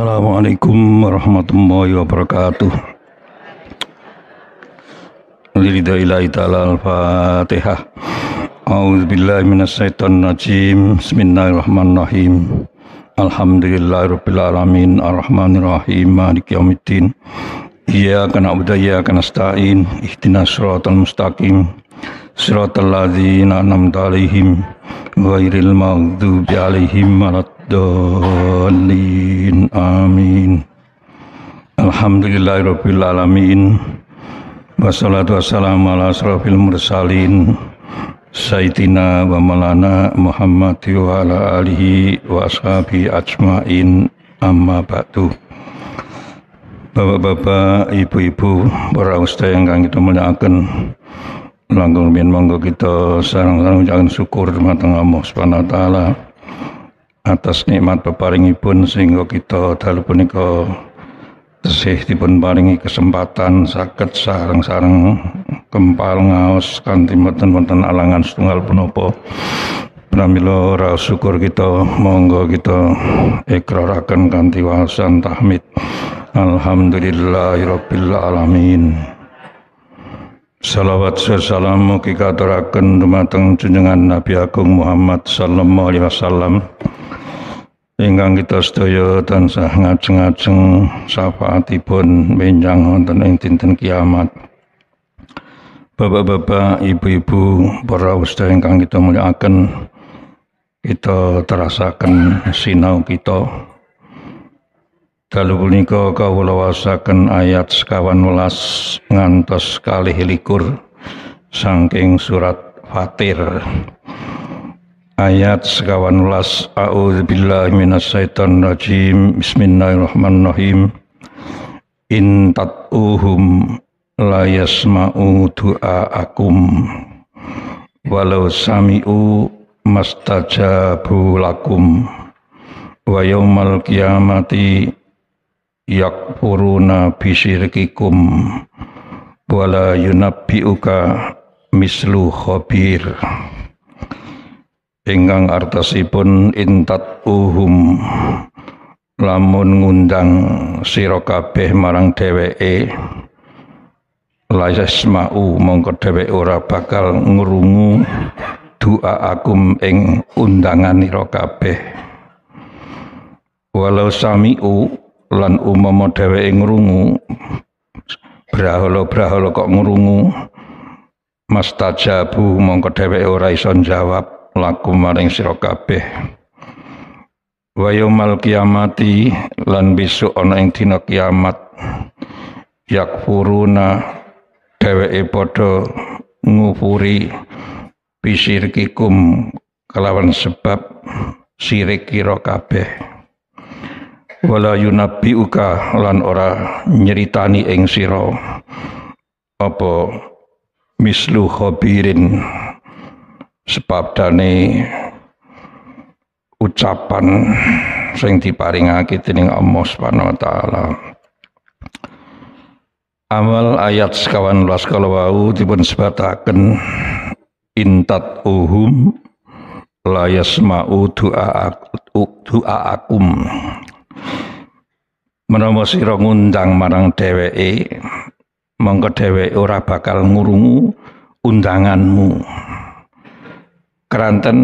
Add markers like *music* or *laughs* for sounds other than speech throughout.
Assalamualaikum warahmatullahi wabarakatuh. Lillahi ta'ala al-Fatihah. A'udzu billahi minasyaitonir rajim. Bismillahirrahmanirrahim. Alhamdulillahirabbil alamin arrahmanir rahim maliki yaumiddin. Iyyaka na'budu wa iyyaka nasta'in. ihdinash shiratal mustaqim. Shiratal ladzina an'amta 'alaihim ghairil maghdubi 'alaihim walad dolin amin Alhamdulillahirabbil alamin wassalatu wassalamu ala asrofil mursalin Sayyidina wa malana Muhammad wa ala alihi wa ashabi ajmain amma ba'du Bapak-bapak, ibu-ibu, para ustaz yang kami muliakan langgung bin monggo kita sarang-sarang ucapkan syukur matang Allah Subhanahu wa taala atas nikmat peparingipun sehingga kita dalu punika tesih dipun paringi kesempatan sakit sarang sarang kempal ngaos kanthi mboten wonten alangan setunggal punapa pramila ora syukur kita monggo kita ikraraken kanthi wawasan tahmid alhamdulillahirabbil alamin Salawat sesalam kita aturaken dumateng junjungan Nabi Agung Muhammad sallallahu alaihi wasallam ingkang kita sedaya tansah ngajeng-ajeng syafaatipun benjang wonten ing dinten kiamat. Bapak-bapak, ibu-ibu, para ustaz ingkang kita muliakan, kita terasakan sinau kita Dalu punika kawula wasaken ayat sekawan welas ngantos kalih likur saking surat Fatir. Ayat sekawan welas A'udzubillahi minasyaitonir rajim. Bismillahirrahmanirrahim. In tat'uhum la yasma'u du'aakum walau sami'u mastajabu lakum wa yaumal qiyamati yakfuruna bisyirkikum wala yunabbiuka mislu khabir ingkang artesipun intat uhum lamun ngundang sira kabeh marang dheweke layas mau mongko dheweke ora bakal ngrungu doa akum ing undangan ira kabeh walau sami'u lan umama dheweke ngrungu braholo braholo kok ngrungu mastajabu mongko dheweke ora iso jawab laku maring sira kabeh wa kiamati lan besok ana ing dina kiamat yakfuruna dheweke padha ngupuri pisirkikum kelawan sebab sirik kira kabeh wala Uka lan ora nyeritani ing sira apa mislu hobirin sebab dani ucapan sing diparingake dening Allah Subhanahu wa taala Amal ayat sekawan las kalawau dipun sebataken intat uhum layas mau du'a du'aakum menawa sira ngundang marang dheweke mongko dheweke ora bakal ngurungu undanganmu keranten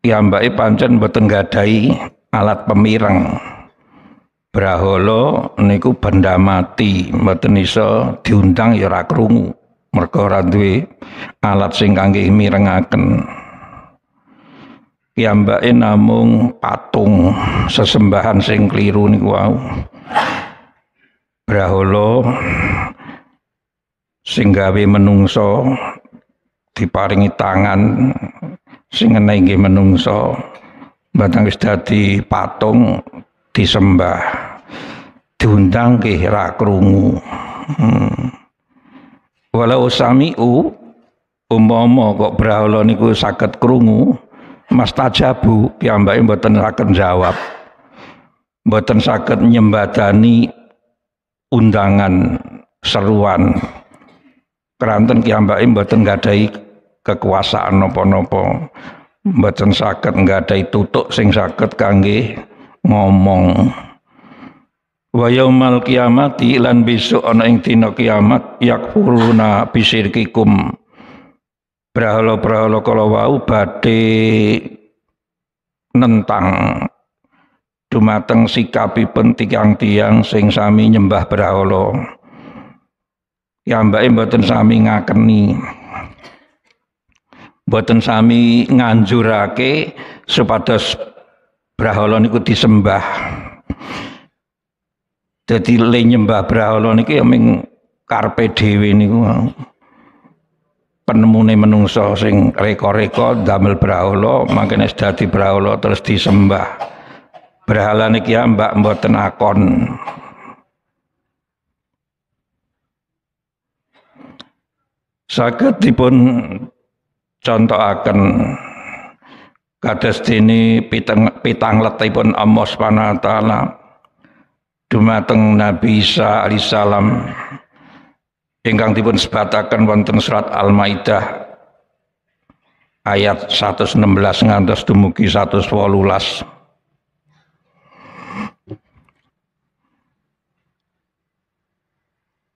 piyambake pancen boten gadhahi alat pemirang Braholo, niku benda mati mboten iso diundang ya ora krungu mergo ora alat sing kangge mirengaken piyambake namung patung sesembahan sing keliru niku wau brahala sing gawe menungso diparingi tangan sing ngene nggih menungso batang wis dadi patung disembah diundang ke ra krungu hmm. walau sami'u umpama kok brahala niku saged krungu mastajabu piyambake mboten saged jawab mboten saged nyembadani undangan seruan keranten piyambake mboten gadhahi kekuasaan nopo-nopo, mboten saged nggadahi tutuk sing saged kangge ngomong Wa yaumal kiamati lan besok ana ing dina kiamat yakfuruna kikum brahala-brahala kala wau badhe nentang dumateng sikapipun tiang-tiang sing sami nyembah brahala. Ya, Piyambake mboten sami ngakeni. Mboten sami nganjurake supados brahala niku disembah. Jadi le nyembah brahala niku ya ming karepe dhewe niku penemune menungso sing reka-reka damel brahala mangkene dadi brahala terus disembah berhalane ki ya, mbak mboten akon saged dipun contohaken kados dene pitang pitangletipun Allah Subhanahu wa taala dumateng Nabi Isa alaihi salam ingkang dipun sebatakan wonten surat Al-Maidah ayat 116 ngantos dumugi 118.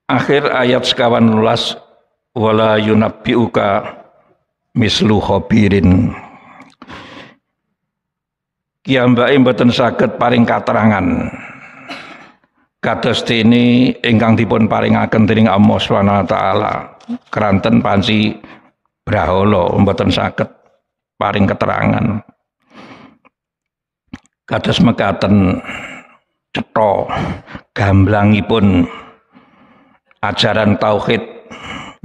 Akhir ayat sekawan lulas wala yunabbiuka mislu khabirin. Kiambai mboten saged paring katerangan kados dene ingkang dipun paringaken dening Allah Subhanahu wa taala keranten panci braholo mboten saged paring keterangan kados mekaten cetha gamblangipun ajaran tauhid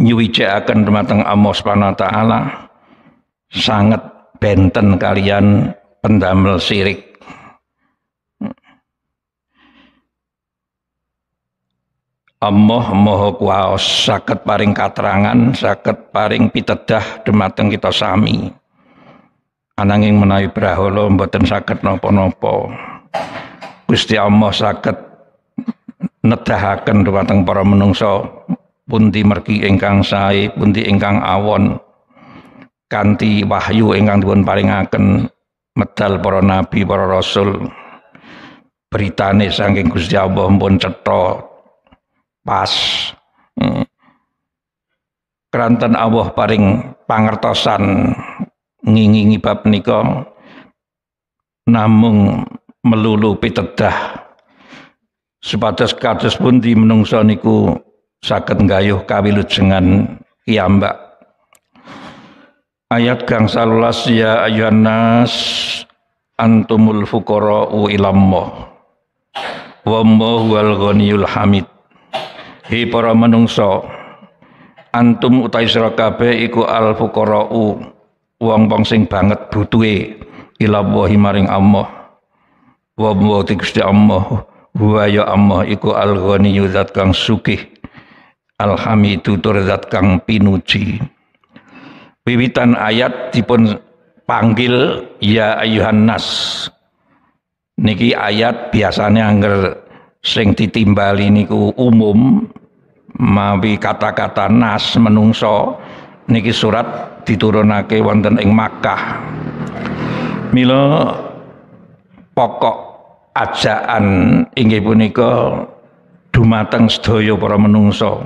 akan dumateng Allah Subhanahu wa taala sangat benten kalian pendamel sirik Allah Maha Kuwasa saged paring katerangan saged paring pitedah dumateng kita sami ananging menawi brahala mboten saged napa-napa Gusti Allah saged nedahaken dumateng para menungso pundi mergi ingkang sae pundi ingkang awon kanti wahyu ingkang dipun paringaken medal para nabi para rasul beritane saking Gusti Allah pun cetha pas. Hmm. Keranten Allah paring pangertosan ngingingi bab niko, namung melulu pitedah sepatas kados pundi menungso niku saged nggayuh kawilujengan kiambak ayat gang salulas ya ayuhan nas antumul u ilammo wa Allahu al-ghaniyul hamid hi para menungso antum utai sira kabeh iku al fuqara'u wong-wong sing banget butuhe ila maring Allah wa wa Gusti Allah wa ya Allah iku al ghaniyyu zat kang sugih al hamidu tur zat kang pinuji wiwitan ayat dipun panggil ya ayuhan nas niki ayat biasanya angger sing ditimbali niku umum mawi kata-kata nas menungso niki surat diturunake wonten ing Makkah mila pokok ajaan inggih punika dumateng sedaya para menungso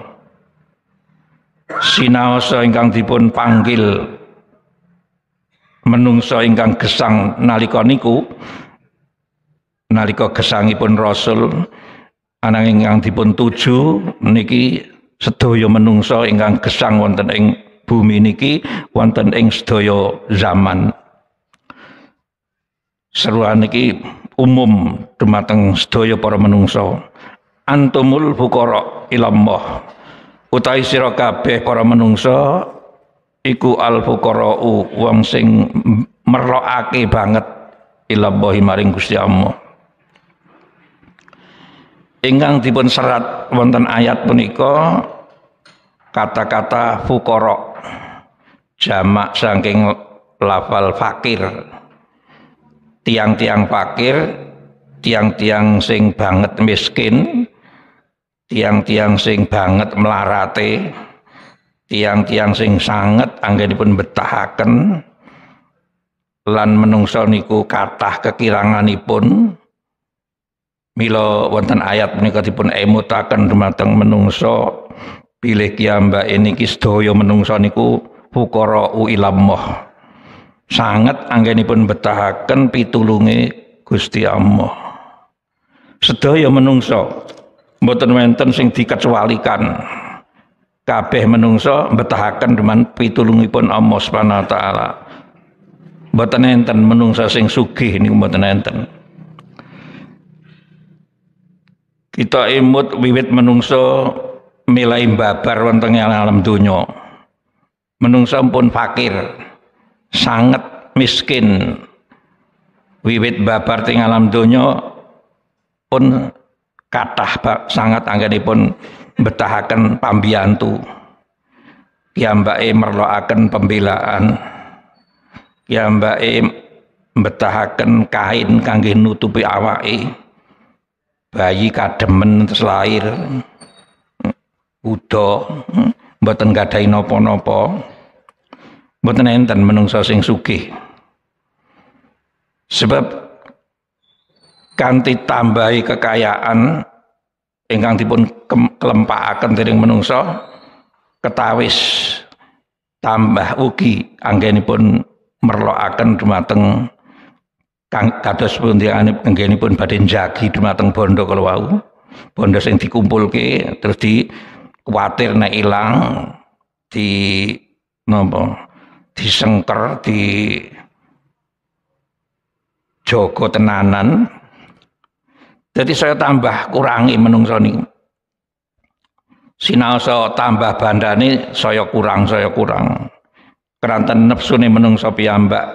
sinaosa ingkang dipun panggil menungso ingkang gesang nalika niku nalika gesangipun rasul anang ingkang dipun tuju niki sedaya menungso, ingkang gesang wonten ing bumi niki wonten ing sedaya zaman. Seruan niki umum dumateng sedaya para menungso, Antumul fuqara ilallah. utai sira kabeh para menungso, iku al bukoro wong sing merokake banget ilallahi maring Gusti Allah ingkang dipun serat wonten ayat punika kata-kata fukoro jamak saking lafal fakir tiang-tiang fakir tiang-tiang sing banget miskin tiang-tiang sing banget melarate tiang-tiang sing sanget anggenipun betahaken lan menungso niku kathah kekiranganipun Mila wonten ayat menika dipun emutaken dumateng menungso pilih kiyambak ini kisdoyo menungso niku u ilamoh Sangat anggenipun betahaken pitulungi Gusti amoh Sedaya menungso mboten wonten sing dikecualikan. Kabeh menungso betahaken deman pitulungipun Allah Subhanahu wa taala. Mboten enten menungso sing sugih niku mboten enten. Kita imut wiwit menungso milai babar wonten alam dunyo, Menungso pun fakir, sangat miskin. Wiwit babar tinggal alam dunyo pun kathah sangat anggenipun betahaken pambiyantu. Piyambake merlokaken pembelaan. Piyambake betahaken kain kangge nutupi awake bayi kademen terus lahir udo mboten gadhahi nopo napa mboten enten menungsa sing sugih sebab kanti tambahi kekayaan ingkang dipun kelempakaken dening menungso, ketawis tambah ugi anggenipun merlokaken dumateng kados pun badin jagi di dumateng bondo kalau wau bondo sing ke terus di khawatir na hilang di di sengker di joko tenanan jadi saya tambah kurangi menungso niku so tambah bandani saya kurang saya kurang keranten menung menungso ambak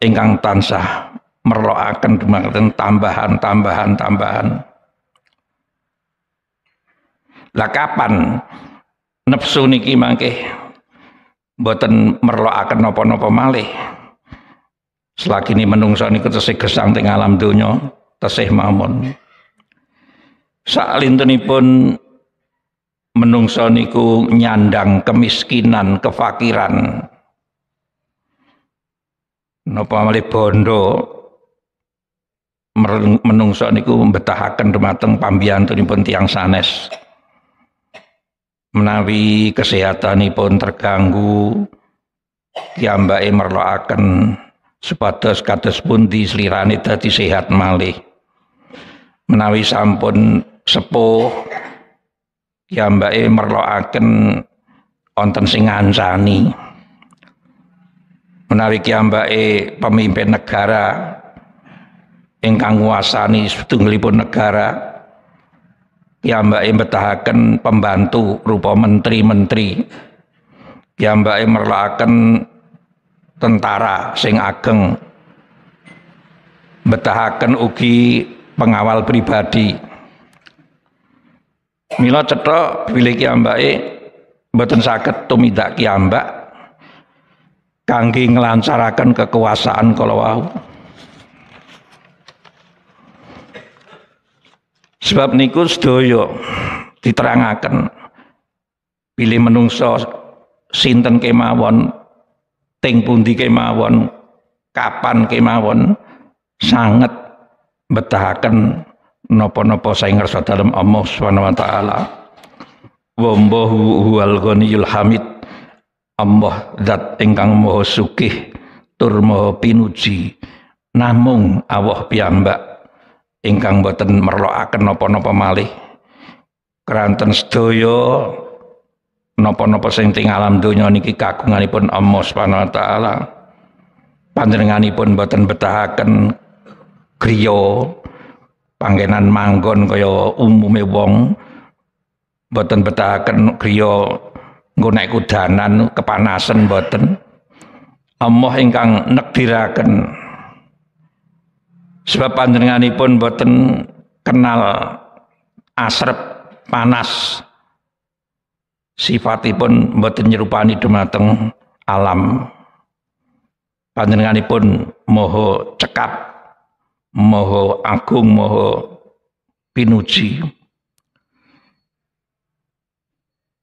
ingkang tansah merloaken dumateng tambahan-tambahan tambahan. Lah kapan nepsu niki mangke boten merloaken nopo-nopo malih. Selagi ini menungso niku tesih gesang teng alam donya, tesih mamon. Saklintunipun menungso niku nyandang kemiskinan, kefakiran. nopo malih bondo menungso niku mbetahaken dumateng pambiyantunipun tiang sanes. Menawi kesehatanipun terganggu, piyambake merlokaken supados kados di slirane tadi sehat malih. Menawi sampun sepuh, piyambake merlokaken onten sing sani Menawi piyambake pemimpin negara ingkang nguasani setunggalipun negara piyambake betahaken pembantu rupa menteri-menteri piyambake merlakaken tentara sing ageng betahaken ugi pengawal pribadi mila cetok pilih piyambake mboten saged tumindak piyambak kangge nglancaraken kekuasaan kala wau Sebab niku sedaya diterangaken pilih menungso sinten kemawon, teng pundi kemawon, kapan kemawon sangat betahaken nopo-nopo saya ngerasa dalam Allah Subhanahu wa taala. Wallahu huwal ghaniyul hamid. Allah zat ingkang maha sugih tur maha pinuji. Namung awah piyambak ingkang boten merlokaken napa-napa malih kranten sedaya napa-napa sing ting alam donya niki kagunganipun Allah Subhanahu wa taala panjenenganipun boten betahaken griya panggenan manggon kaya umume wong boten betahaken griya nggo nek kudanan kepanasan boten Allah ingkang nekdiraken Sebab panjenenganipun boten kenal asrep panas sifatipun boten nyerupani dumateng alam panjenenganipun moho cekap moho agung moho pinuji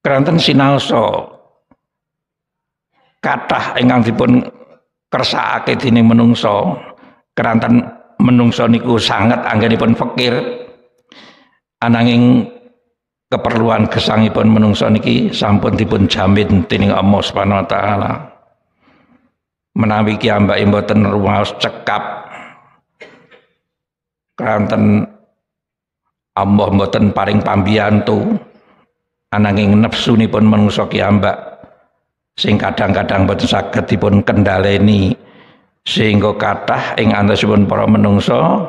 keranten sinaosa kathah ingkang dipun kersakake dening menungso keranten menungso niku sangat anggenipun fakir ananging keperluan gesangipun menungso niki sampun dipun jamin dening Allah Subhanahu wa taala menawi ki ambake mboten rumaos cekap kanten Allah mboten paring pambiyantu ananging nepsunipun menungso ki ambak sing kadang-kadang boten saged dipun nih sehingga kathah ing antasipun para menungsa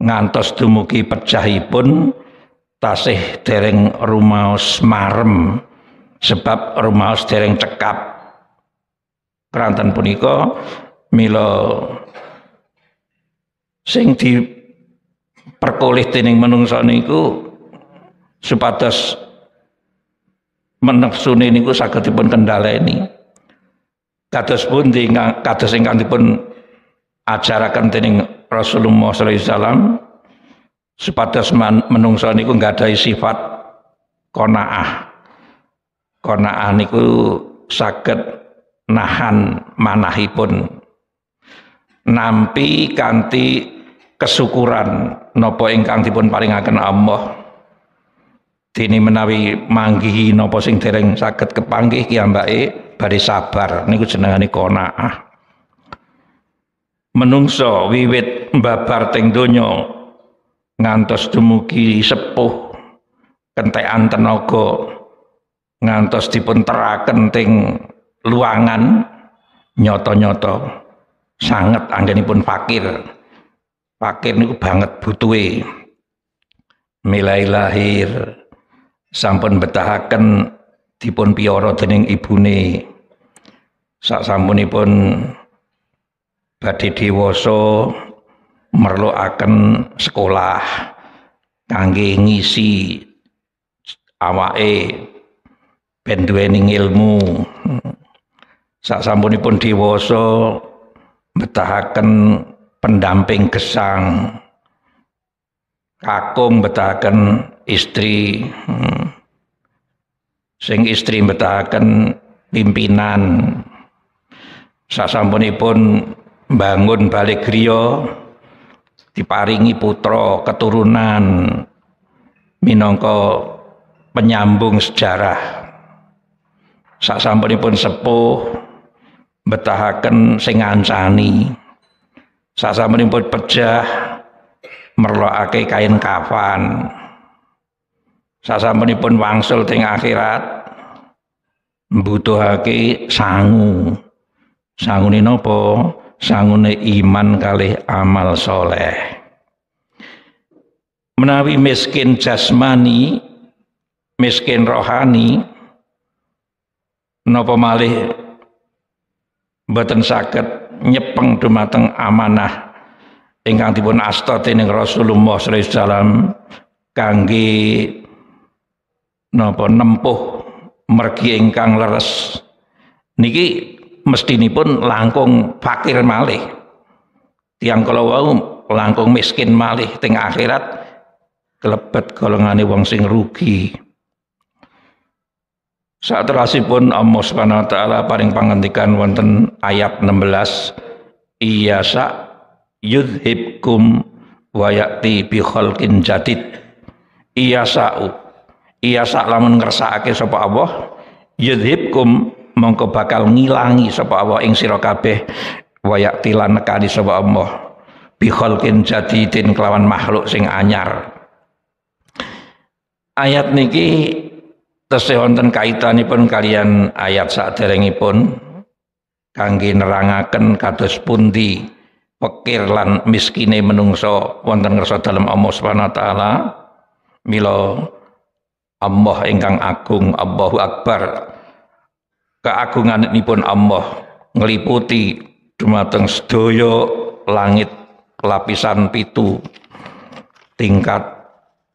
ngantos dumugi pecahipun tasih dereng rumaos marem sebab rumaos dereng cekap kerantan punika milo sing di perkolih dening menungsa niku supados menepsune niku saged dipun kendhaleni kados pundi kados ingkang dipun ajaraken dening Rasulullah sallallahu alaihi wasallam supados menungsa niku nggadahi sifat qanaah. Qanaah niku saged nahan manahipun nampi kanthi kesyukuran napa ingkang dipun paringaken Allah dene menawi manggihi napa sing dereng saged kepanggih kiyambake bari sabar niku jenengane qanaah menungso wiwit mbabar teng donya ngantos dumugi sepuh kentekan tenaga ngantos dipunteraken teng luangan nyoto-nyoto sangat anggenipun fakir fakir niku banget butuhe milai lahir sampun betahaken dipun pioro dening ibune sak sampunipun badhe dewasa merlokaken sekolah kangge ngisi awake ben duweni ilmu sak sampunipun dewasa betahaken pendamping gesang kakung betahaken istri sing istri betahaken pimpinan sasampunipun bangun balik griya diparingi putra keturunan minangka penyambung sejarah sasampunipun sepuh betahaken sing ngancani sasampunipun pejah merlokake kain kafan sasampunipun wangsul teng akhirat mbutuhake sangu sangune nopo, sangune iman kalih amal soleh menawi miskin jasmani miskin rohani nopo malih beten sakit nyepeng dumateng amanah ingkang dipun asta dening Rasulullah sallallahu alaihi wasallam kangge nopo nempuh mergi ingkang leres niki pun langkung fakir malih tiang kalau wau langkung miskin malih teng akhirat kelebet golongane wong sing rugi saat pun Allah Subhanahu wa taala paring pangandikan wonten ayat 16 iya sa yudhibkum wa ya'ti bi khalqin jadid iya sa iya lamun ngersakake sapa Allah yudhibkum mongko bakal ngilangi sapa Allah ing sira kabeh wayak yaqtilan nekani sapa Allah bi khalqin jadidin kelawan makhluk sing anyar ayat niki tesih wonten kaitanipun kalian ayat saderengipun kangge nerangaken kados pundi pekir lan miskine menungso wonten ngersa dalem Allah Subhanahu wa taala mila Allah ingkang agung Allahu akbar keagungan ini pun Allah ngeliputi dumateng sedaya langit lapisan pitu tingkat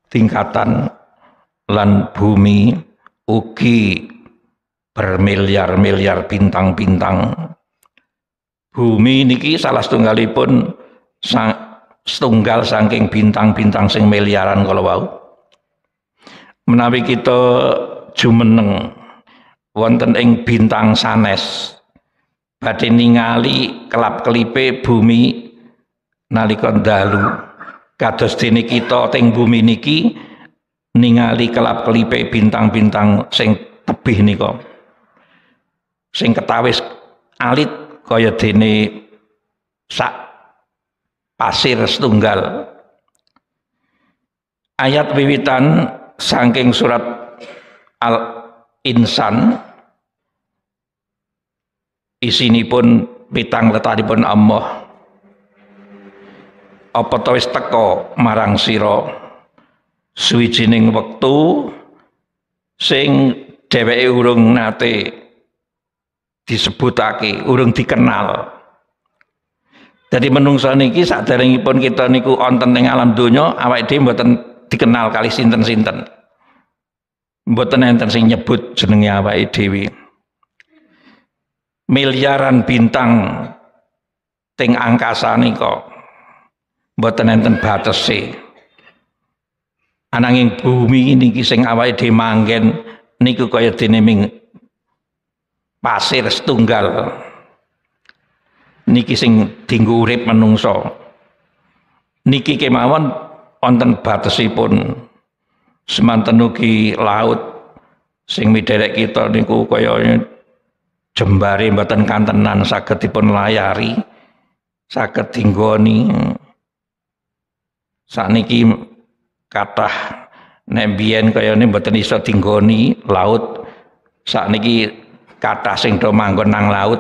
tingkatan lan bumi ugi bermiliar-miliar bintang-bintang bumi niki salah setunggalipun sang, setunggal saking bintang-bintang sing miliaran kalau wau menawi kita jumeneng wonten ing bintang sanes badhe ningali kelap-kelipe bumi nalika dalu kados dene kita teng bumi niki ningali kelap-kelipe bintang-bintang sing tebih nika sing ketawis alit kaya dene sak pasir setunggal ayat wiwitan saking surat al insan pun pitang letahipun Allah apa ta wis marang siro, suwijining wektu sing dheweke urung nate disebutake urung dikenal jadi menungsa niki pun kita niku wonten ing alam donya awake dhewe mboten dikenal kali sinten-sinten mboten enten sing nyebut jenenge awake dhewe Miliaran bintang ting angkasa niko, mboten enten batese. Ananging bumi niki sing awake di mangen, niku kaya dene pasir setunggal. Niki sing dinggo urip menungso. Niki kemawon wonten batesipun. Semanten ugi laut sing miderek kita niku kaya jembare mboten kantenan saged dipun layari saged dinggoni sakniki kathah nek biyen kayane mboten iso dinggoni laut sakniki kathah sing do manggon nang laut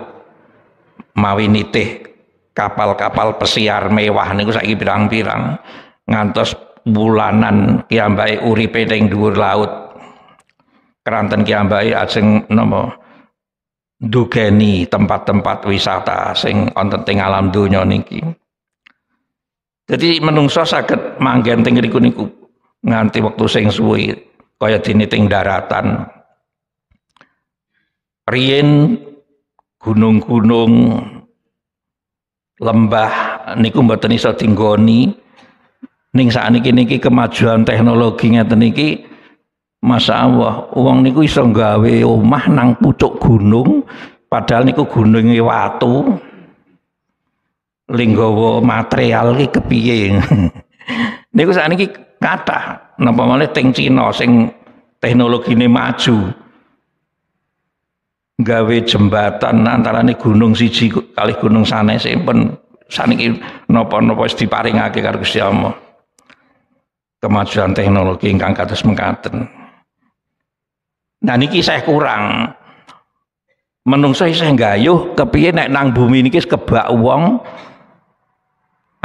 mawi nitih kapal-kapal pesiar mewah niku saiki pirang-pirang ngantos bulanan kiambai uripe ning dhuwur laut keranten kiambai ajeng nomo dugeni tempat-tempat wisata sing wonten ing alam donya niki. Jadi menungso sakit manggen teng riku niku nganti waktu sing suwi kaya dene teng daratan. Riyen gunung-gunung lembah niku mboten iso tinggoni ning saat niki kemajuan teknologi ngeten niki Masya Allah, uang niku iso gawe omah nang pucuk gunung, padahal niku gunungnya watu. Linggawa material ki kepiye. *laughs* niku sakniki kata, napa meneh teng Cina sing ini maju. Gawe jembatan nih gunung siji kali gunung sana sanesipun saniki nopo nopo wis aja karo Gusti Allah. Kemajuan teknologi ingkang kados mengkaten Nah niki saya kurang. Menungso saya gayuh kepiye naik nang bumi niki kebak wong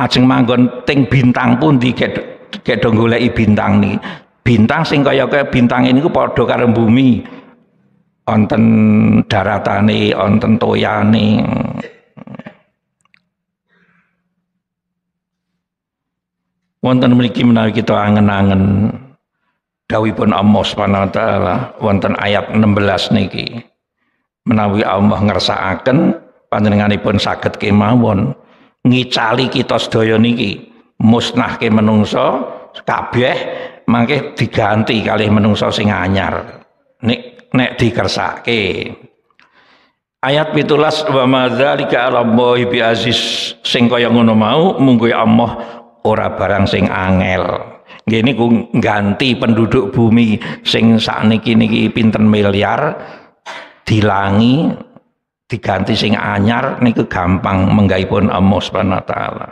ajeng manggon ting bintang pun di kedo goleki bintang nih Bintang sing kaya-kaya bintang ini ku padha karem bumi. Onten daratan nih onten nih onten memiliki menawi kita angen-angen dawipun Allah Subhanahu wa taala wonten ayat 16 niki menawi Allah ngersakaken panjenenganipun saged kemawon ngicali kita sedaya niki musnah musnahke menungso kabeh mangke diganti kali menungso sing anyar nek nek dikersake ayat pitulas wa madzalika alallahi bi aziz sing kaya ngono mau munggo Allah ora barang sing angel Gini ku ganti penduduk bumi sing sakniki niki pinten miliar dilangi diganti sing anyar niku gampang menggaipun Allah Subhanahu wa ngapun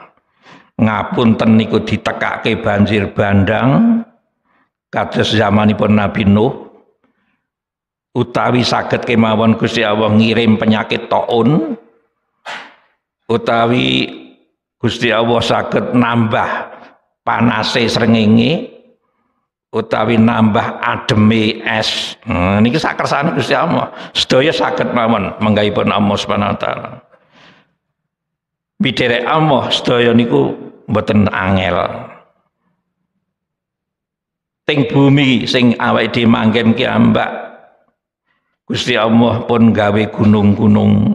Ngapunten niku ditekake banjir bandang kados zamanipun Nabi Nuh utawi saged kemawon Gusti Allah ngirim penyakit taun utawi Gusti Allah sakit nambah panase srengenge utawi nambah ademe es. Hmm, niki sak Gusti Allah. Sedaya saged mawon menggaipun Allah Subhanahu wa taala. Bidherek Allah sedaya niku mboten angel. Ting bumi sing awake dhewe mangkem ki ambak. Gusti Allah pun gawe gunung-gunung.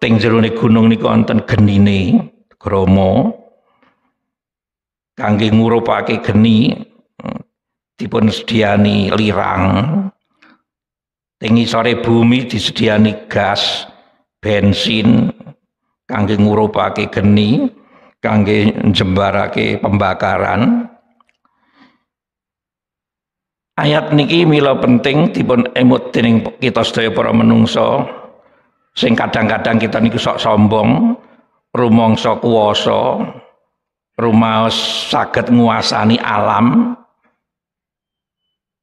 Ting jero gunung niku wonten genine, grama, kangge ngurupake geni dipun sediani lirang tinggi sore bumi disediani gas bensin kangge ngurupake geni kangge jembarake pembakaran ayat niki mila penting dipun emut dening kita sedaya para menungso sing kadang-kadang kita niku sok sombong rumangsa kuwasa rumaos saged nguasani alam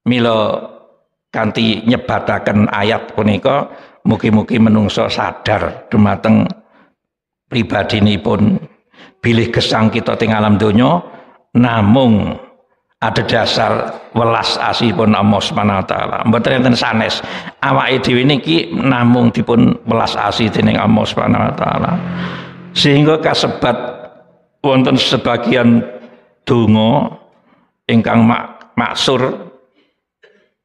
milo kanti nyebataken ayat punika mugi-mugi menungso sadar dumateng pun bilih gesang kita teng alam dunia namung ada dasar welas asih Allah Subhanahu wa taala. Mboten enten sanes. Awake dhewe niki namung dipun welas asih dening Allah Subhanahu wa taala. Sehingga kasebat wonten sebagian donga ingkang mak maksur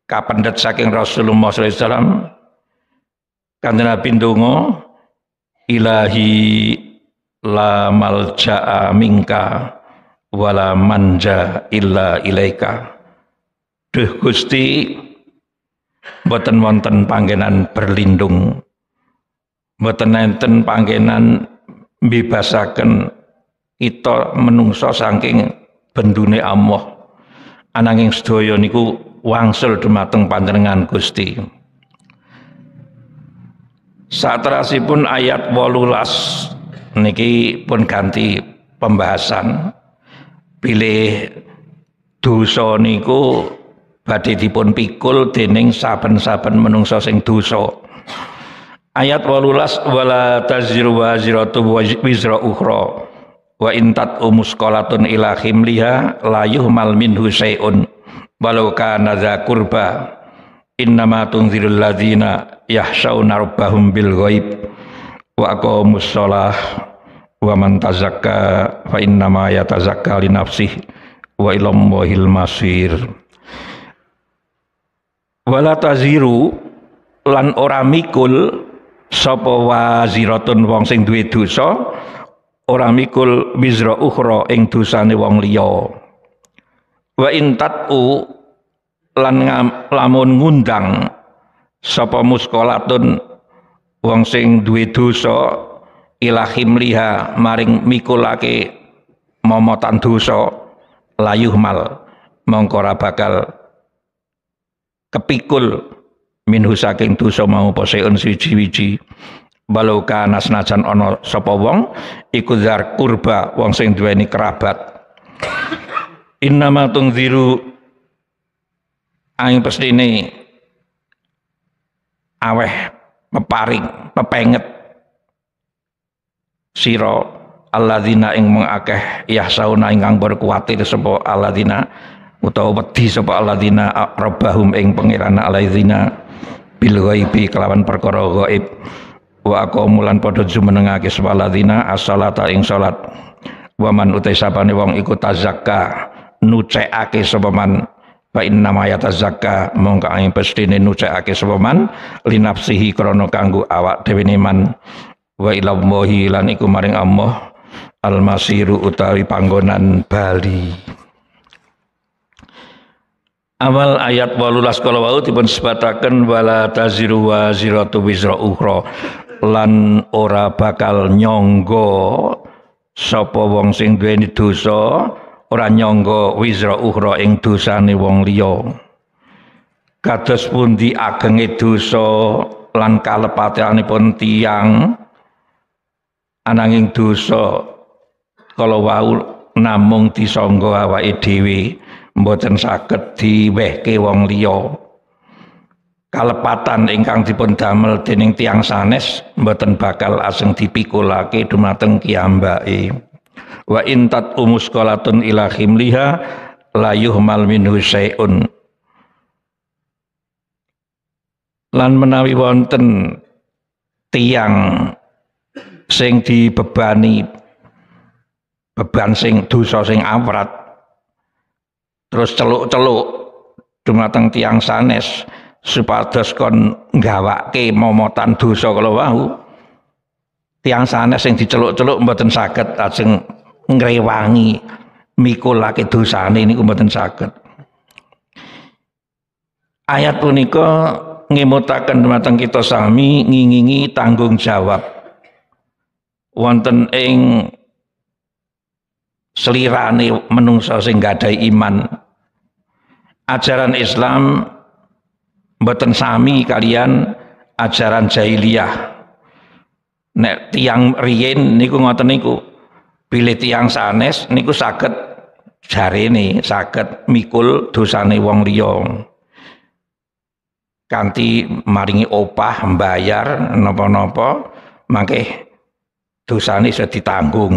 kapendet saking Rasulullah SAW kanjeng Nabi donga ilahi la malja'a minka wala manja illa ilaika duh Gusti boten wonten panggenan berlindung boten enten panggenan bebasaken itu menungsa saking bendune Allah ananging sedaya niku wangsul dumateng panjenengan Gusti pun ayat 18 niki pun ganti pembahasan pilih dosa niku badhe dipun pikul dening saben-saben menungso sing dosa ayat 18 wala taziru waziratu wizra ukhra wa intat umusqalatun ila himliha layuh yuhmal minhu syai'un walau kana za kurba innama tunzirul ladzina yahshawna rabbahum bil ghaib wa aqamus shalah wa man tazakka fa innama yatazakka li nafsihi wa ilallahil masir wala taziru lan ora mikul sapa waziratun wong sing duwe dosa ora mikul wizra ukhra ing dosane wong liya wa intat u lan ngam lamun ngundang sapa muskolatun wong sing duwe dosa ilahim liha maring mikulake momotan dosa layuh mal mongko bakal kepikul minhu saking dosa mau poseun siji-wiji walau kana senajan ana sapa wong iku zar kurba wong sing duweni kerabat innama tungziru pasti ini aweh peparing pepenget siro alladzina ing mengakeh yahsauna ingkang berkuatir sapa alladzina utawa wedi sapa alladzina robahum ing pengirana alladzina bil ghaibi kelawan perkara ghaib wa pada padha jumenengake swaladina as-salata ing salat wa man utai sabane wong iku tazakka nucekake sapa man Fa inna ma yatazakka mongko ing pestine nucekake sapa man linafsihi krana kanggo awak dhewe man wa ilallahi lan iku maring Allah almasiru utawi panggonan bali Awal ayat walulas kalau wau dipun sebataken wala taziru wa ziratu wizra ukhra lan ora bakal nyonggo sapa wong sing duweni dosa ora nyonggo wizra ukhra ing dosane wong liya kados pundi agenge dosa lan kalepatanipun tiyang ananging dosa kala wau namung disangga awake dhewe mboten saged diwehke wong liya kalepatan ingkang dipun damel dening tiang sanes mboten bakal asing dipikulake dumateng kiyambake wa intat umusqalatun ila himliha la yuhmal minhu syai'un lan menawi wonten tiang sing dibebani beban sing dosa sing awrat terus celuk-celuk dumateng tiang sanes supados kon gawake momotan dosa kala wau tiang sanes sing diceluk-celuk mboten saged ajeng ngrewangi mikulake dosane niku mboten saged ayat punika ngemutaken dumateng kita sami ngingingi tanggung jawab wonten ing selirane menungsa sing gadai iman ajaran Islam mboten sami kalian ajaran jahiliyah. Nek tiang riyen niku ngoten niku. Pilih tiang sanes niku saged jarene saged mikul dosane wong liya. Kanti maringi opah mbayar napa-napa mangke dosane sudah ditanggung.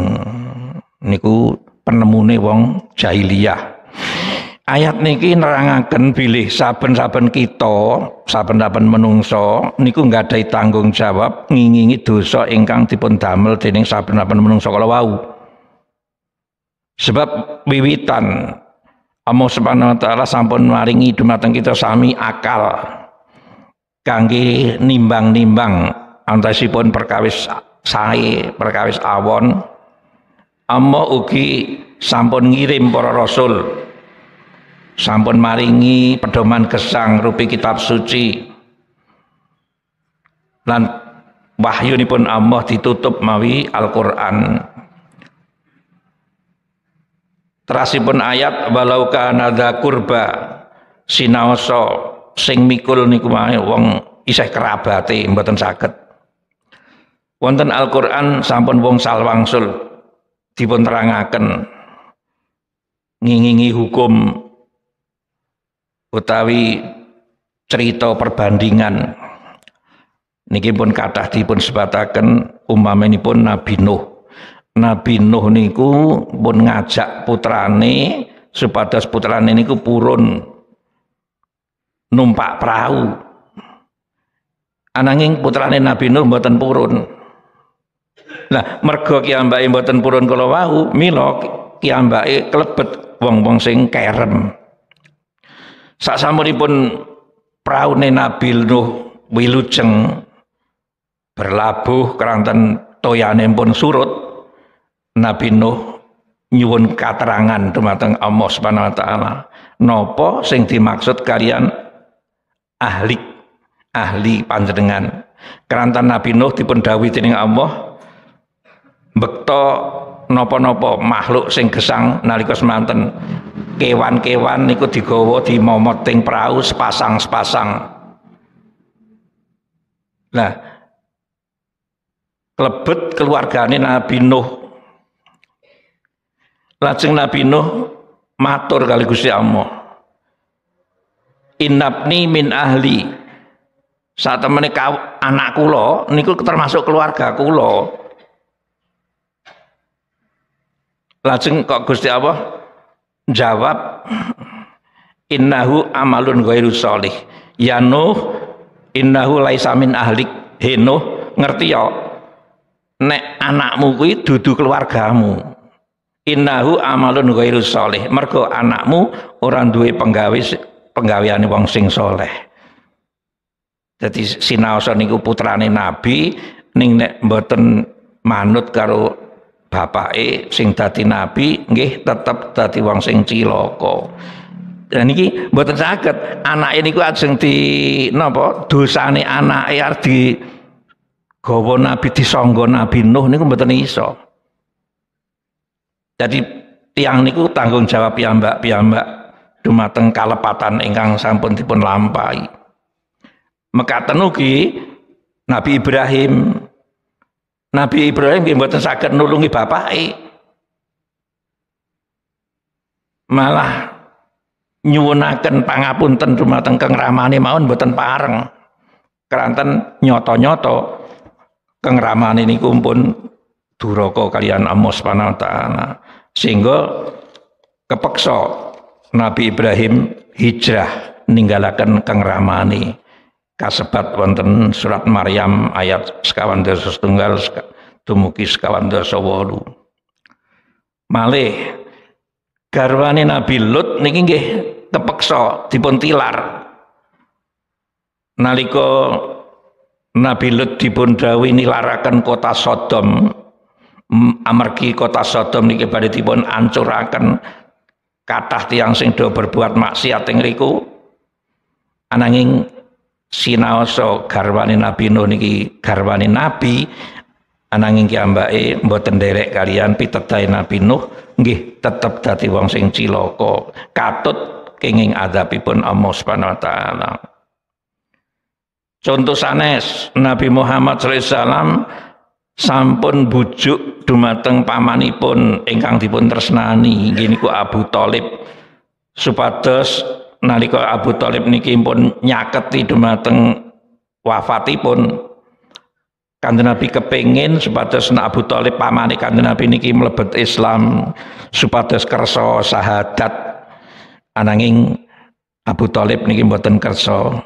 Niku penemune wong jahiliyah. Ayat niki nerangaken bilih saben-saben kita, saben-saben menungso niku nggak ada tanggung jawab ngingingi dosa ingkang dipun damel dening saben-saben menungso kala wau. Sebab wiwitan Allah Subhanahu wa taala sampun maringi dumateng kita sami akal kangge nimbang-nimbang antasipun perkawis sae, perkawis awon. Allah ugi sampun ngirim para rasul sampun maringi pedoman kesang rupi kitab suci lan wahyu pun Allah ditutup mawi Al-Qur'an terasipun ayat walau kanada kurba sinaoso sing mikul niku wae wong isih kerabate mboten saged wonten Al-Qur'an sampun wong salwangsul dipun terangaken ngingingi hukum utawi cerita perbandingan niki pun kathah dipun sebataken pun Nabi Nuh. Nabi Nuh niku pun ngajak putrane supados putrane niku purun numpak perahu. Ananging putrane Nabi Nuh buatan purun. nah mergo kiyambake buatan purun kala wau, mila kiambai klebet wong-wong sing kerem. Sak pun praune Nabi Nuh wilujeng berlabuh kerantan toyane pun surut Nabi Nuh nyuwun katerangan dumateng Allah Subhanahu wa taala napa sing dimaksud kalian ahli ahli panjenengan kerantan Nabi Nuh dipun dawuh dening Allah bekta nopo nopo makhluk sing gesang nalika semanten kewan-kewan niku digawa di momoting perahu sepasang-sepasang. Nah, klebet keluargane Nabi Nuh. Lajeng Nabi Nuh matur kali Gusti Allah. Inabni min ahli. Saat temene anak kula niku termasuk keluarga kula. Lajeng kok Gusti Allah jawab innahu amalun ghairu solih ya Nuh innahu laisa min ahlik he Nuh ngerti yo nek anakmu kuwi dudu keluargamu innahu amalun ghairu solih mergo anakmu orang duwe penggawe penggaweane wong sing soleh jadi sinaosa niku putrane nabi ning nek mboten manut karo bapake sing dadi nabi nggih tetep dadi wong sing cilaka. Dan niki mboten saged anake niku ajeng di napa dosane anake arep di gawa nabi disangga nabi Nuh niku mboten iso. Jadi tiang niku tanggung jawab piyambak-piyambak dumateng kalepatan ingkang sampun dipun lampahi. Mekaten ugi Nabi Ibrahim Nabi Ibrahim nggih mboten saged nulungi bapake. Malah nyuwunaken pangapunten dumateng Kang Ramane mawon mboten pareng. Keranten nyoto-nyoto Kang Ramane niku pun duraka kalian Amos Subhanahu taala. Sehingga kepeksa Nabi Ibrahim hijrah ninggalaken Kang Ramane kasebat wonten surat Maryam ayat sekawan dasa setunggal dumugi sekawan dasa wolu malih garwane Nabi Lut niki nggih kepeksa dipun tilar nalika Nabi Lut dipun dawuh nilaraken kota Sodom amargi kota Sodom niki badhe dipun ancuraken kathah tiyang sing do berbuat maksiat ing riku ananging sinaoso garwane Nabi Nuh niki garwane Nabi ananging ki ambake mboten derek kalian pitetahe Nabi Nuh nggih tetep dadi wong sing cilaka katut kenging adzabipun Allah Subhanahu wa taala Contoh sanes Nabi Muhammad SAW sampun bujuk dumateng pamanipun ingkang dipun tresnani gini ku Abu Thalib supados nalika Abu Thalib niki pun nyaketi dumateng wafatipun Kanjeng Nabi kepengin supados Abu Thalib pamane Kanjeng Nabi niki mlebet Islam supados kersa syahadat ananging Abu Thalib niki mboten kersa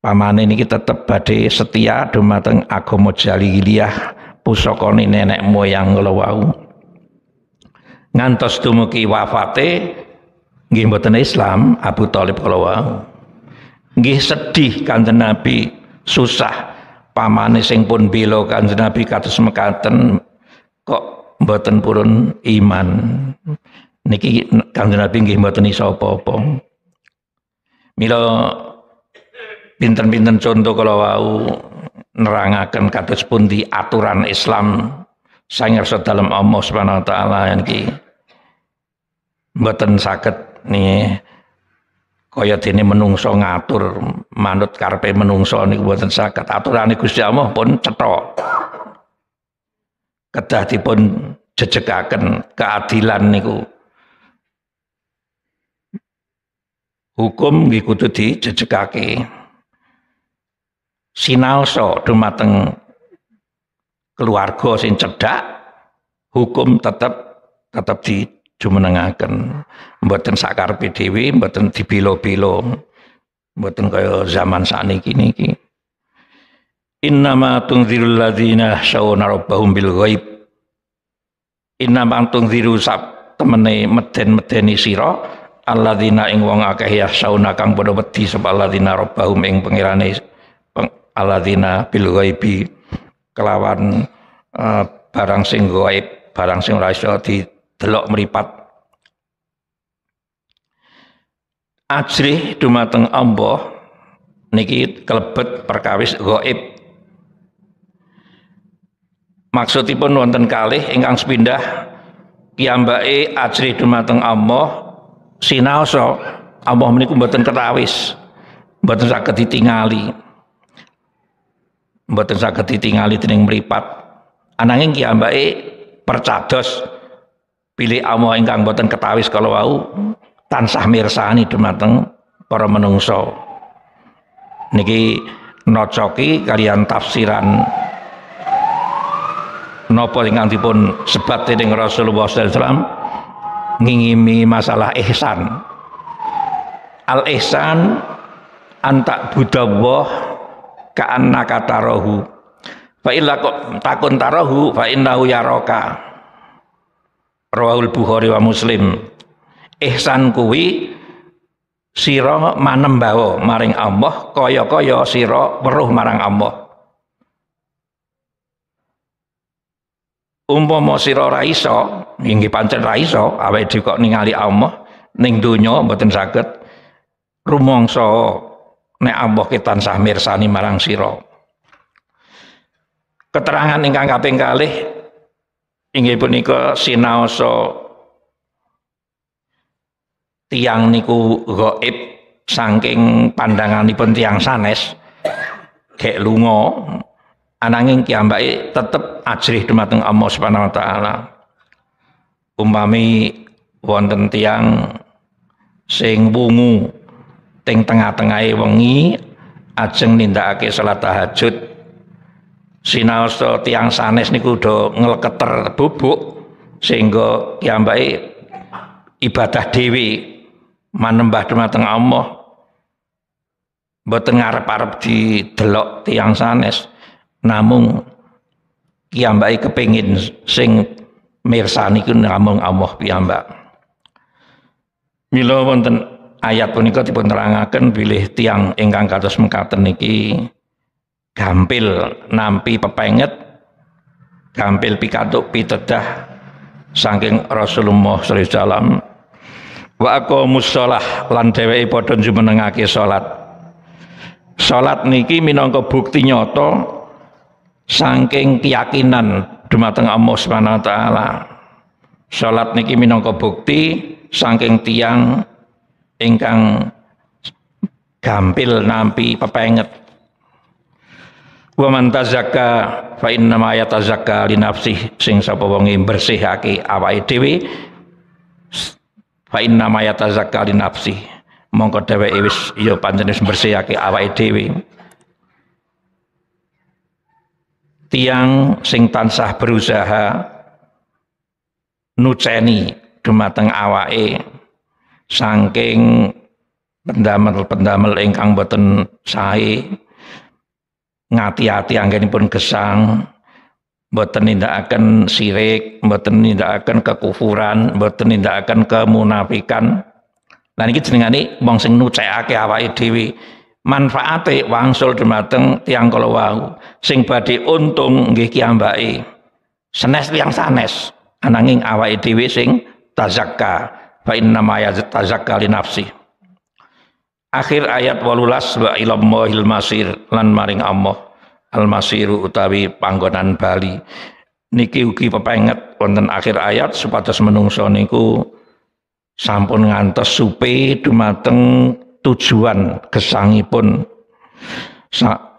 pamane niki tetep badhe setia dumateng agama Jaliliyah pusakane nenek moyang kula wau ngantos dumugi wafate nggih mboten Islam Abu Thalib kala wau nggih sedih kanjeng Nabi susah pamane sing pun bela kanjeng Nabi kados mekaten kok mboten purun iman niki kanjeng Nabi nggih mboten iso apa-apa mila pinten-pinten contoh kalau wau nerangaken kados pundi aturan Islam sangersa dalam Allah Subhanahu wa taala ki mboten saged nih koyot ini menungso ngatur manut karpe menungso niku mboten aturan aturane Gusti Allah pun cetok kedah dipun jejegaken keadilan niku hukum ngikutu di dijejegake sinaosa dumateng keluarga sing cedak hukum tetap tetap di cuma jumenengaken. Mboten sakar PDW, mboten dibilo-bilo. Mboten kaya zaman saniki niki. Innama tunzirul ladzina saw rabbahum bil ghaib. Innama tunziru sab temene meden-medeni sira alladzina ing wong akeh nakang kang padha wedi sapa alladzina rabbahum ing pangerane alladzina bil ghaibi kelawan uh, barang sing gaib, barang sing ora di delok meripat ajrih dumateng Allah niki kelebet perkawis gaib maksudipun wonten kalih ingkang sepindah piyambake ajrih dumateng Allah sinaosa Allah meniku mboten ketawis mboten saged ditingali mboten saged ditingali dening mripat ananging piyambake percados pilih Allah ingkang boten ketawis kalau wau tansah mirsani dumateng para menungso niki nocoki kalian tafsiran napa ingkang dipun sebat dening Rasulullah SAW ngingimi masalah ihsan al ihsan antak budawah ka'annaka tarahu fa illa takun tarohu fa'innahu ya yaroka Rawahul Bukhari wa Muslim. Ihsan kuwi sira manembawa maring Allah kaya-kaya sira weruh marang Allah. Umpama sira ra iso, inggih pancen ra iso awake dhewe kok ningali Allah ning donya mboten saged rumangsa nek Allah ketansah mirsani marang sira. Keterangan ingkang kaping kalih inggih punika sinaosa tiang niku gaib saking pandanganipun tiang sanes gek lunga ananging kiambake tetep ajrih dumateng Allah Subhanahu wa taala umpami wonten tiang sing wungu teng tengah-tengahe wengi ajeng nindakake salat tahajud sinaosa tiang sanes niku do ngelketer bubuk sehingga kiambai ibadah dewi manembah dumateng Allah betengar ngarep-arep didelok tiang sanes namung kiambai kepingin sing mirsani niku namung Allah piyambak mila wonten ayat punika dipun terangaken bilih tiang ingkang kados mekaten niki gampil nampi pepenget gampil pikatuk pitedah saking Rasulullah sallallahu alaihi wasallam wa aqamus shalah lan dheweke padha jumenengake salat salat niki minangka bukti nyata saking keyakinan dumateng Allah Subhanahu wa taala salat niki minangka bukti saking tiang ingkang gampil nampi pepenget Wa man tazakka fa inna ma yatazakka li nafsih sing sapa wonge bersihake awake dhewe fa inna ma yatazakka li nafsih mongko dheweke wis ya pancen wis bersihake awake dhewe tiang sing tansah berusaha nuceni dumateng awake saking pendamel-pendamel ingkang boten sae ngati pun kesang, gesang tidak akan sirik, tidak akan kekufuran, tidak akan kemunafikan. Lan iki jenengane wong sing nucekake awa dhewe. Manfaate wangsul dumateng tiang kala sing badi untung nggih kiambake. Senes tiang sanes, ananging awa dhewe sing tazakka. Fa namaya ma li nafsihi akhir ayat walulas wa ilamohil masir lan maring Allah al masiru utawi panggonan bali niki ugi pepenget wonten akhir ayat supados menungso niku sampun ngantos supe dumateng tujuan gesangipun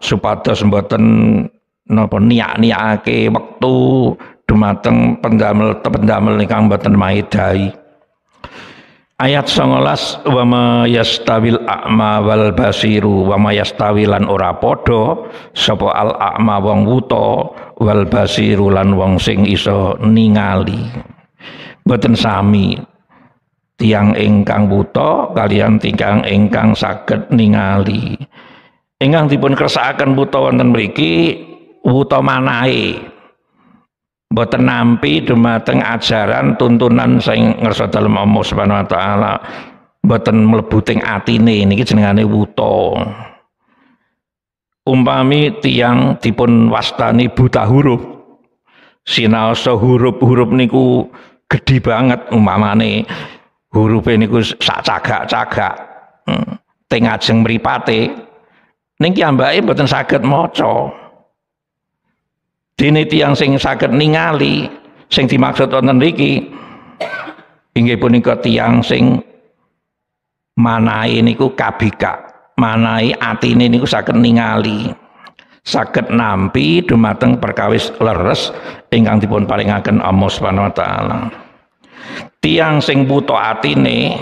supados mboten napa niak-niakake wektu dumateng pendamel pendamel ingkang mboten maidai ayat 19 wa ma yastabil a'ma wal basiru wa ma yastawilan ora padha sapa al a'ma wong wuta wal basiru lan wong sing iso ningali boten sami tiang ingkang wuta kalian tiang ingkang saged ningali ingkang dipun kersakaken wuta wonten mriki wuta manae boten nampi dumateng ajaran tuntunan sing ngersa dalem Allah Subhanahu wa taala boten mlebu teng atine niki jenengane wuto umpami tiang dipun wastani buta huruf sinaosa huruf-huruf niku gedhi banget umpamane huruf niku sak cagak-cagak hmm. teng ajeng mripate niki ambake boten saged maca Dini tiang sing sakit ningali sing dimaksud wonten hingga inggih punika tiang sing manahi niku kabika, manahi ini niku sakit ningali. sakit nampi dumateng perkawis leres ingkang dipun paringaken Allah Subhanahu wa taala. Tiang sing buto nih,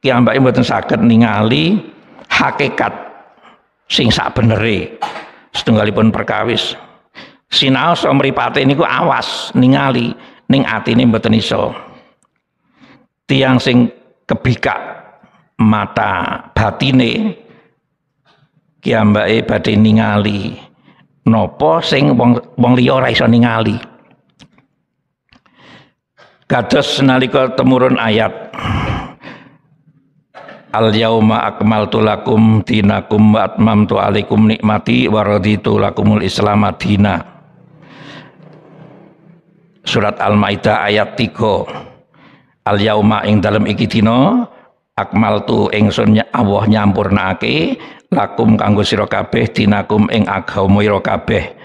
tiang mbak mboten sakit ningali hakikat sing sak benere setunggalipun perkawis sinaos mripate niku awas ningali ning atine mboten iso tiang sing kebika mata batine kiambake badhe ningali nopo sing wong wong liya ora iso ningali kados nalika temurun ayat Al yauma akmaltu lakum dinakum wa atmamtu alaikum nikmati wa raditu lakumul islam dina surat Al-Maidah ayat 3. Al yauma ing dalem iki dina akmaltu ingsun Allah nyampurnake lakum kanggo sira kabeh dinakum ing agama ira kabeh.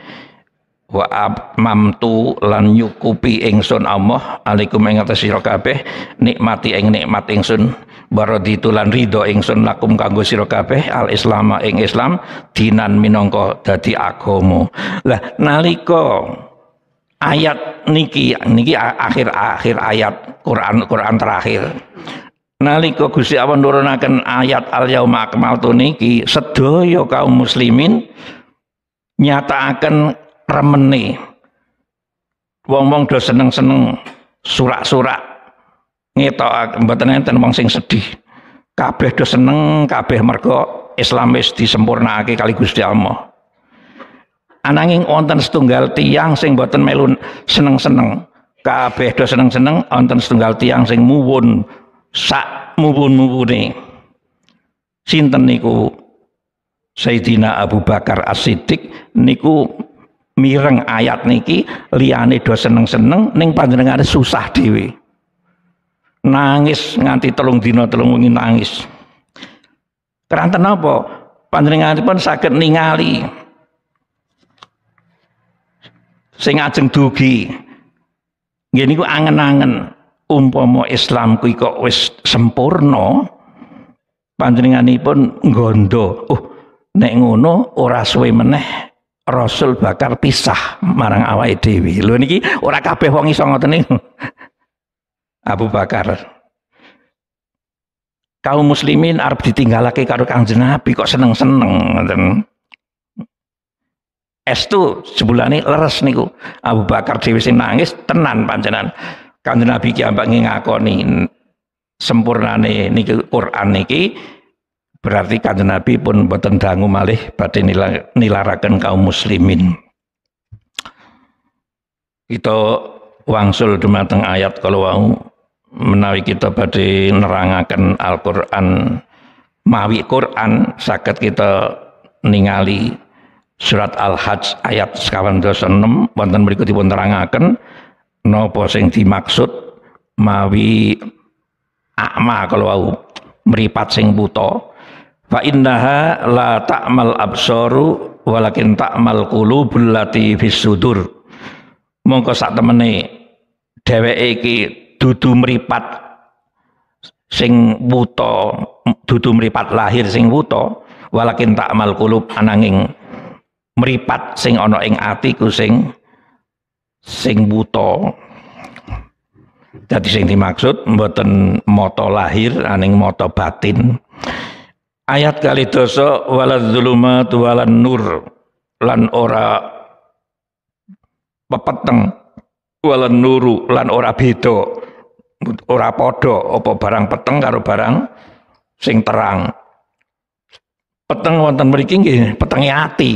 wa amamtu lan nyukupi ingsun Allah alaikum ing atas sira kabeh nikmati ing nikmat ingsun waraditu lan ridho ingsun lakum kanggo sira kabeh al islama ing Islam dinan minangka dadi agama lah nalika ayat niki niki akhir-akhir ayat Quran Quran terakhir. Nalika Gusti Allah nurunaken ayat al yauma akmaltu niki sedaya kaum muslimin nyataaken remene. Wong-wong do seneng-seneng surak-surak ngetok mboten enten wong sing sedih. Kabeh do seneng, kabeh mergo Islam wis disempurnakake kali Gusti Allah. Ananging wonten setunggal tiang sing boten melun seneng-seneng. Kabeh do seneng-seneng wonten setunggal tiang sing muwun sak muwun-muwune. Sinten niku? Sayyidina Abu Bakar As-Siddiq niku mireng ayat niki liyane do seneng-seneng ning panjenengane susah dhewe. Nangis nganti telung dino telung wengi nangis. Keranten apa? pun sakit ningali sing ajeng dugi gini niku angen-angen umpama Islam kuwi kok wis sempurna panjenenganipun nggondo oh nek ngono ora suwe meneh Rasul bakar pisah marang awake dhewe lho niki ora kabeh wong iso ngoten *laughs* Abu Bakar kaum muslimin arep ditinggalake karo Kanjeng Nabi kok seneng-seneng ngoten -seneng es tu ini leres niku Abu Bakar dhewe sing nangis tenan panjenan Kanjeng Nabi ki ambak ngakoni sempurnane niki Quran niki berarti Kanjeng Nabi pun boten dangu malih badhe nilaraken kaum muslimin kita wangsul dumateng ayat kalau wau menawi kita badhe nerangaken Al-Qur'an mawi Quran saged kita ningali Surat Al-Hajj ayat sekawan dosa berikut wonten berikutipun terangaken no sing dimaksud mawi akma kalau wau meripat sing buto fa innaha la ta'mal absaru walakin ta'mal qulubul lati fis mongko sak temene dheweke iki dudu meripat sing buto dudu meripat lahir sing buto walakin ta'mal qulub ananging meripat sing ana ing atiku sing sing buta jadi sing dimaksud mboten moto lahir aning moto batin ayat kali dosa waladuluma zulumat walan nur lan ora pepeteng walan nuru lan ora beda ora padha apa barang peteng karo barang sing terang peteng wonten mriki nggih petenge ati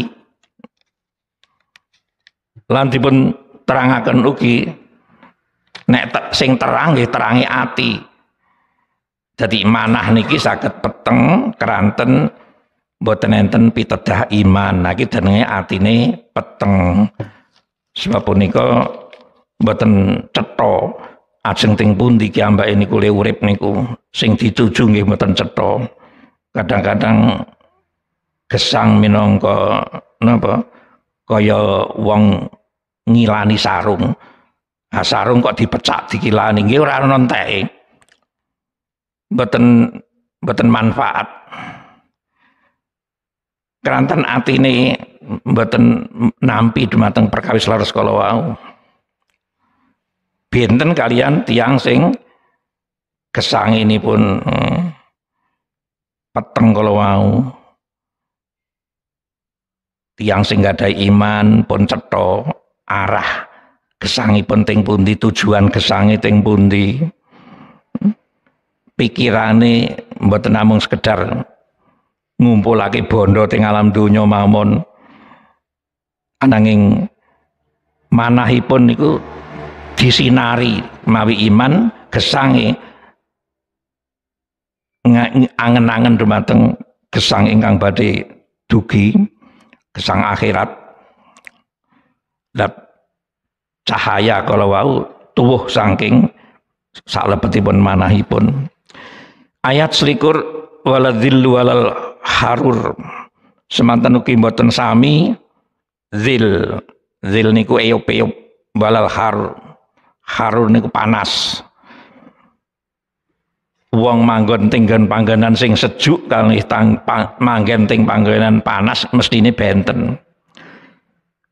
lan dipun terangaken ugi nek ter, sing terang nggih terangi ati jadi manah niki sakit peteng keranten boten enten pitedah iman nah iki jenenge atine peteng sebab punika boten cetha ajeng ting pundi ki ambake niku le urip niku sing dituju nggih boten cetha kadang-kadang gesang minangka napa kaya wong ngilani sarung. Nah, sarung kok dipecak dikilani nggih ora ana enteke. Mboten mboten manfaat. Keranten atine mboten nampi dumateng perkawis laras kala wau. Benten kalian tiang sing kesang ini pun eh, peteng kalau wau. Tiang sing gadai iman pun ceto arah kesangi penting pundi tujuan kesangi ting pundi hmm? pikirane mboten namung sekedar ngumpul lagi bondo ting alam donya mamon ananging manahipun niku disinari mawi iman kesangi angen-angen dumateng gesang ingkang badhe dugi kesang akhirat cahaya kalau wau tubuh saking salebetipun manahipun. Ayat selikur waladzil walal harur. Semantan uki mboten sami zil. Zil niku eyop-eyop walal harur. Harur niku panas. uang manggon tinggan panggonan sing sejuk kalih tang manggenting pangganan ting panggonan panas ini benten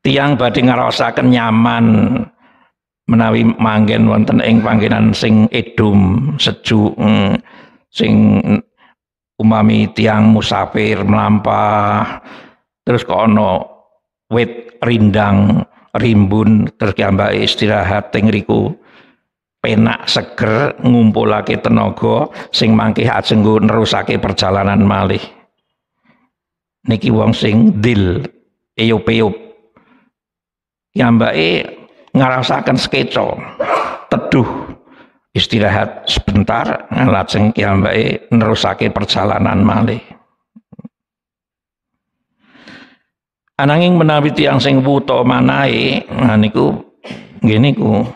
tiang badhe ngerasakan nyaman menawi manggen wonten ing panggenan sing edum sejuk mm, sing umami tiang musafir melampah terus kok ana wit rindang rimbun terus kiambake istirahat teng riku penak seger ngumpulake tenaga sing mangke ajeng nerusake perjalanan malih niki wong sing dil eyo eyup yang Yambake ngerasakan sekeco, teduh, istirahat sebentar, yang ya, baik e nerusake perjalanan malih. Ananging menawi tiang sing wuto manae, nah niku gini ku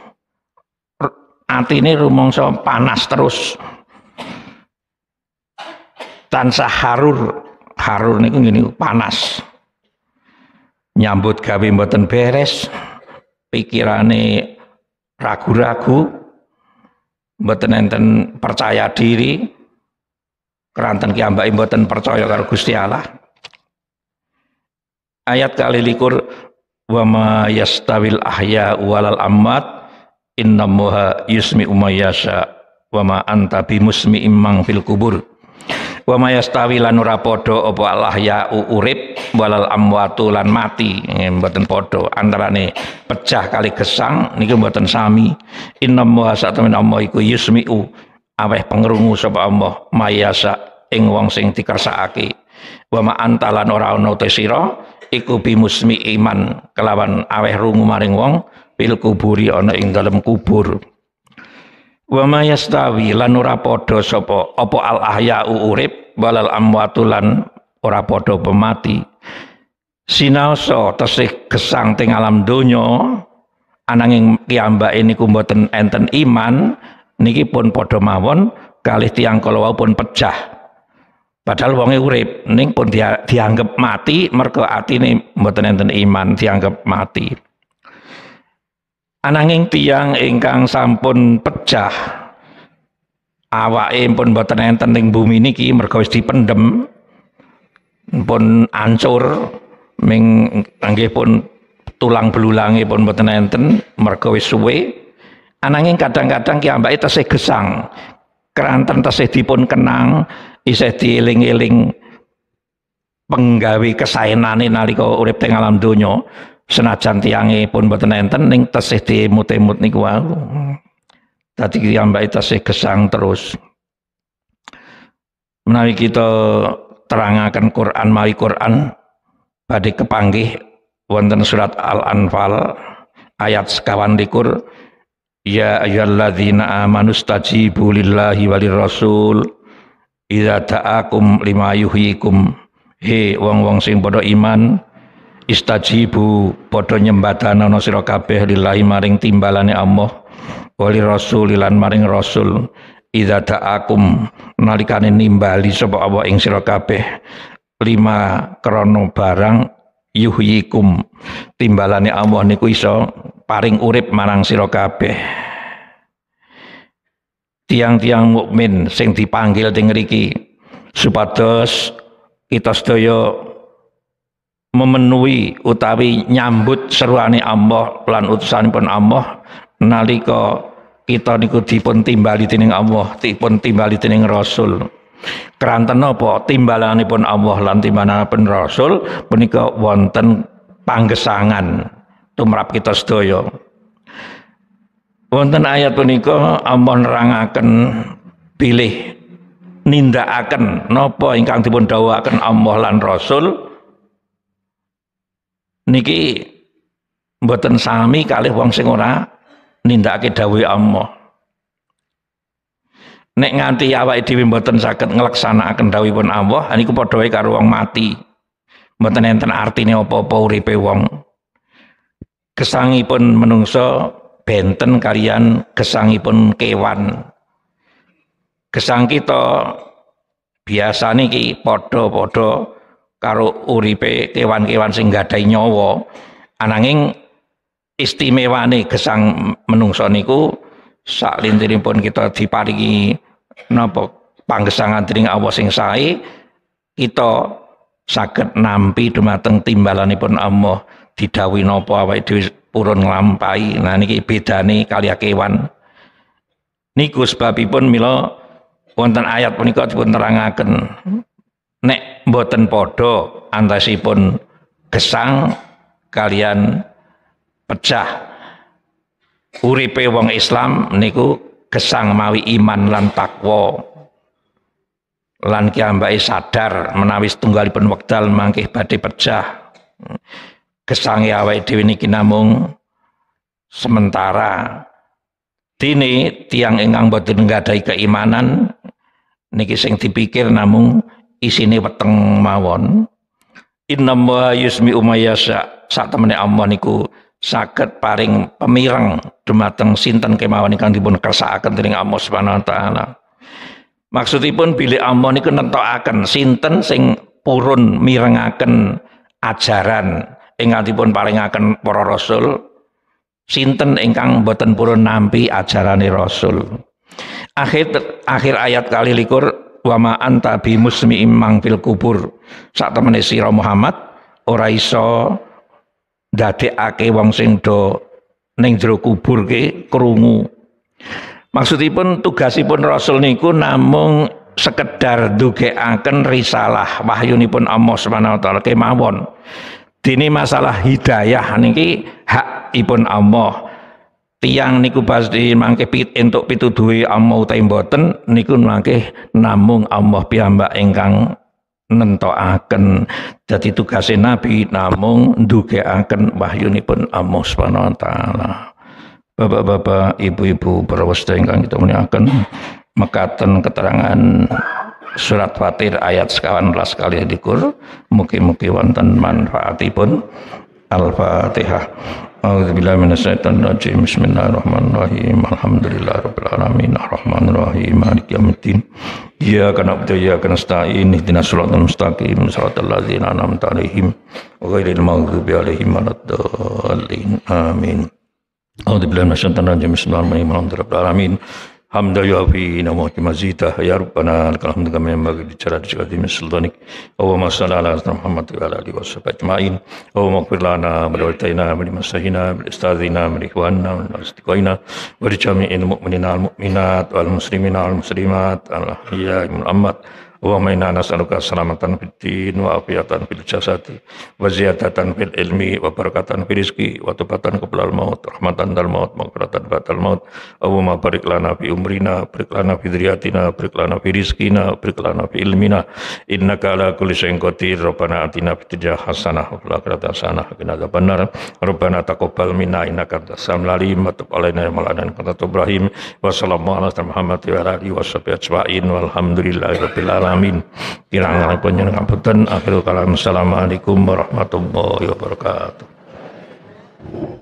ini rumangsa panas terus. Tansah harur, harur niku gini panas nyambut gawe mboten beres, pikirane ragu-ragu, mboten enten percaya diri, keranten kiambake mboten percaya karo Gusti Allah. Ayat kali likur wa ma yastawil ahya walal ammat innamuha yusmi umayyasha wa ma anta bimusmi imang fil kubur wa mayastawi lan ora padha apa Allah ya urip walal amwatu lan mati mboten padha antarane pecah kali gesang niku mboten sami innam wa satamin amma iku yusmiu aweh pengrungu sapa Allah mayasa ing wong sing dikersakake wa ma antalan ora ana te sira iku bimusmi iman kelawan aweh rungu maring wong pil kuburi ana ing dalem kubur wa ma yastawi lan ora padha sapa apa al ahya'u urip walal amwatu lan ora padha pemati sinaosa tesih gesang teng alam donya ananging piyambake niku mboten enten iman niki pun padha mawon kalih tiang kala wau pun pecah padahal wonge urip ning pun dia, dianggep mati merga atine mboten enten iman dianggap mati Ananging tiang ingkang sampun pecah awake pun boten enten bumi niki mergo wis pendem, pun ancur ming nggih pun tulang belulangi pun boten enten mergo wis suwe ananging kadang-kadang ki ambake tesih gesang keranten tesih dipun kenang isih dieling-eling penggawe kesaenane nalika urip teng alam donya senajan tiangi pun betul enten ning tesih muti emut niku wau dadi piyambake tesih gesang terus menawi kita terangakan Quran mawi Quran badhe kepanggih wonten surat Al-Anfal ayat sekawan dikur Ya ayyuhalladzina amanu stajibu lillahi walir rasul idza ta'akum lima yuhyikum he wong-wong sing bodoh iman istajibu padha nyembatana ana sira kabeh lillahi maring timbalane Allah wali rasul lan maring rasul idza ta'akum nalikane nimbali sapa Allah ing sira kabeh lima krana barang yuhyikum timbalane Allah niku iso paring urip marang sira kabeh tiang-tiang mukmin sing dipanggil teng riki supados kita sedaya memenuhi utawi nyambut seruani Allah lan utusanipun Allah nalika kita niku dipun timbali dening Allah, dipun timbali dening Rasul. Keranten napa timbalanipun Allah lan timbalanipun Rasul punika wonten panggesangan tumrap kita sedaya. Wonten ayat punika Allah nerangaken pilih nindakaken napa ingkang dipun dawuhaken Allah lan Rasul niki mboten sami kalih wong sing ora nindakake dawuhe Allah. Nek nganti awak dhewe mboten saged nglaksanakaken dawuhipun Allah, niku padha wae karo wong mati. Mboten enten artine apa-apa uripe wong. Gesangipun menungso benten kalian gesangipun kewan. Gesang kita biasane iki padha-padha karo uripe kewan-kewan sing gadhahi nyawa ananging istimewane gesang menungso niku sak lintiripun kita diparingi nopo panggesangan dening Allah sing sae kita sakit nampi dumateng timbalanipun Allah didawi nopo awake dhewe purun nglampahi nah niki bedane kali kewan niku sebabipun mila wonten ayat punika dipun terangaken nek boten podo antasipun gesang kalian pecah uripe wong Islam niku gesang mawi iman lan takwa lan kiambai sadar menawi setunggalipun wekdal mangkih badhe pecah gesange awake dhewe niki namung sementara dini tiang ingang boten nggadahi keimanan niki sing dipikir namung Isini weteng mawon innallaha yusmi umayasa saat temene Allah niku saged paring pemireng dumateng sinten kemawon ingkang dipun kersakaken dening Allah Subhanahu wa taala maksudipun bila Allah niku nentokaken sinten sing purun mirengaken ajaran ingkang dipun akan para rasul sinten ingkang boten purun nampi ajarane rasul akhir akhir ayat kali likur wa ma anta bi musmi imang fil kubur sak temene sira Muhammad ora iso ndadekake wong sing do ning jero kubur ke krungu maksudipun tugasipun rasul niku namung sekedar dugeaken risalah wahyunipun Allah Subhanahu wa taala kemawon dini masalah hidayah niki hak ipun Allah tiang niku di mangke pit entuk duwe Allah time mboten niku mangke namung Allah piyambak ingkang nentokaken dadi tugase nabi namung ndugekaken wahyunipun Allah Subhanahu wa taala Bapak-bapak, ibu-ibu para wasda ingkang kita muliakan mekaten keterangan surat Fatir ayat sekawan belas sekali dikur mungkin mugi wonten manfaatipun Al-Fatihah. A'udzubillahi minasyaitonirrajim. Alhamdulillah Alhamdulillahirabbil alamin. Arrahmanirrahim. Maliki yaumiddin. Iyyaka na'budu wa iyyaka nasta'in. Ihdinas shiratal mustaqim. Shiratal ladzina an'amta 'alaihim ghairil maghdubi 'alaihim waladdallin. Amin. A'udzubillahi minasyaitonirrajim. Bismillahirrahmanirrahim. Alhamdulillahirabbil alamin. Hamdan ya fi nama kita mazita ya rabbana lakal hamdu kama yanbaghi li jalali wajhika adhim sultanik wa ma sala ala sayyidina muhammad wa ala alihi washabbihi ajma'in wa ma qbil masahina bil istadhina min ikhwana wa nasdiqaina wa li jami'il mu'minina al mu'minat wal muslimina al muslimat al ahya'i min ummat wa maina nas'aluka salamatan fid din wa afiatan fil jasadi wa ziyadatan fil ilmi wa barakatan fil rizqi wa tubatan al maut rahmatan dal maut maghfiratan batal maut Allahumma barik lana fi umrina barik lana fi dhriyatina barik lana fi rizqina barik lana fi ilmina innaka ala kulli syai'in qadir rabbana atina fid dunya hasanah wa fil akhirati hasanah wa qina adzabannar rabbana taqabbal minna innaka antas samiul alim wa tub alaina maulana qata ibrahim wa sallallahu ala Muhammad wa alihi sahbihi ajmain walhamdulillahi rabbil alamin amin ilang ngalan panjenengan ngapunten akhirul kalam assalamualaikum warahmatullahi wabarakatuh